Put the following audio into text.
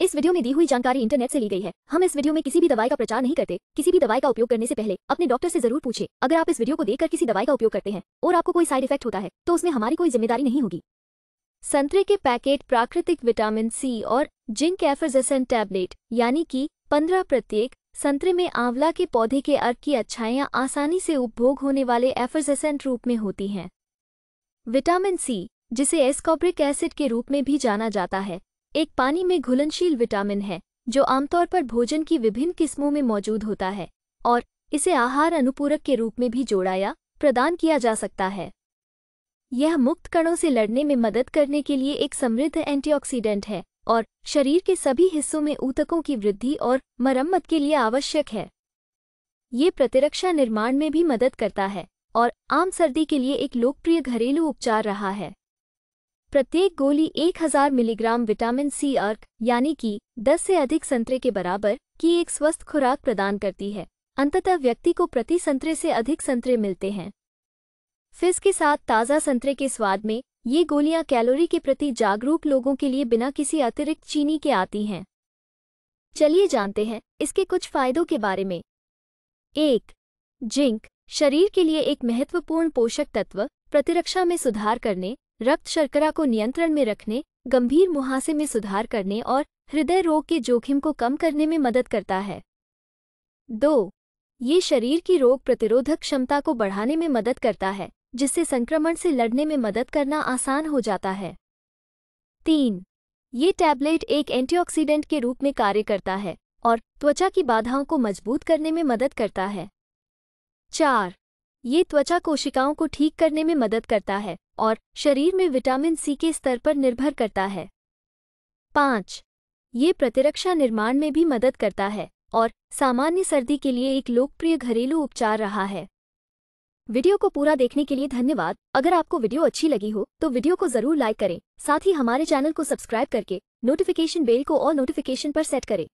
इस वीडियो में दी हुई जानकारी इंटरनेट से ली गई है हम इस वीडियो में किसी भी दवाई का प्रचार नहीं करते किसी भी दवाई का उपयोग करने से पहले अपने डॉक्टर से जरूर पूछे अगर आप इस वीडियो को देखकर किसी दवाई का उपयोग करते हैं और आपको कोई साइड इफेक्ट होता है तो उसमें हमारी कोई जिम्मेदारी नहीं होगी संतरे के पैकेट प्राकृतिक विटामिन सी और जिंक एफरजेसन टैबलेट यानी कि पंद्रह प्रत्येक संतरे में आंवला के पौधे के अर्क की अच्छाइयाँ आसानी से उपभोग होने वाले एफरजेसेंट रूप में होती हैं विटामिन सी जिसे एस्कॉब्रिक एसिड के रूप में भी जाना जाता है एक पानी में घुलनशील विटामिन है जो आमतौर पर भोजन की विभिन्न किस्मों में मौजूद होता है और इसे आहार अनुपूरक के रूप में भी जोड़ा या प्रदान किया जा सकता है यह मुक्त कणों से लड़ने में मदद करने के लिए एक समृद्ध एंटीऑक्सीडेंट है और शरीर के सभी हिस्सों में ऊतकों की वृद्धि और मरम्मत के लिए आवश्यक है ये प्रतिरक्षा निर्माण में भी मदद करता है और आम सर्दी के लिए एक लोकप्रिय घरेलू उपचार रहा है प्रत्येक गोली 1000 मिलीग्राम विटामिन सी अर्क यानी कि 10 से अधिक संतरे के बराबर की एक स्वस्थ खुराक प्रदान करती है अंततः व्यक्ति को प्रति संतरे से अधिक संतरे मिलते हैं फिज के साथ ताज़ा संतरे के स्वाद में ये गोलियां कैलोरी के प्रति जागरूक लोगों के लिए बिना किसी अतिरिक्त चीनी के आती हैं चलिए जानते हैं इसके कुछ फायदों के बारे में एक जिंक शरीर के लिए एक महत्वपूर्ण पोषक तत्व प्रतिरक्षा में सुधार करने रक्त शर्करा को नियंत्रण में रखने गंभीर मुहासे में सुधार करने और हृदय रोग के जोखिम को कम करने में मदद करता है दो ये शरीर की रोग प्रतिरोधक क्षमता को बढ़ाने में मदद करता है जिससे संक्रमण से लड़ने में मदद करना आसान हो जाता है तीन ये टैबलेट एक एंटीऑक्सीडेंट के रूप में कार्य करता है और त्वचा की बाधाओं को मजबूत करने में मदद करता है चार ये त्वचा कोशिकाओं को ठीक करने में मदद करता है और शरीर में विटामिन सी के स्तर पर निर्भर करता है पाँच ये प्रतिरक्षा निर्माण में भी मदद करता है और सामान्य सर्दी के लिए एक लोकप्रिय घरेलू उपचार रहा है वीडियो को पूरा देखने के लिए धन्यवाद अगर आपको वीडियो अच्छी लगी हो तो वीडियो को जरूर लाइक करें साथ ही हमारे चैनल को सब्सक्राइब करके नोटिफिकेशन बेल को और नोटिफिकेशन पर सेट करें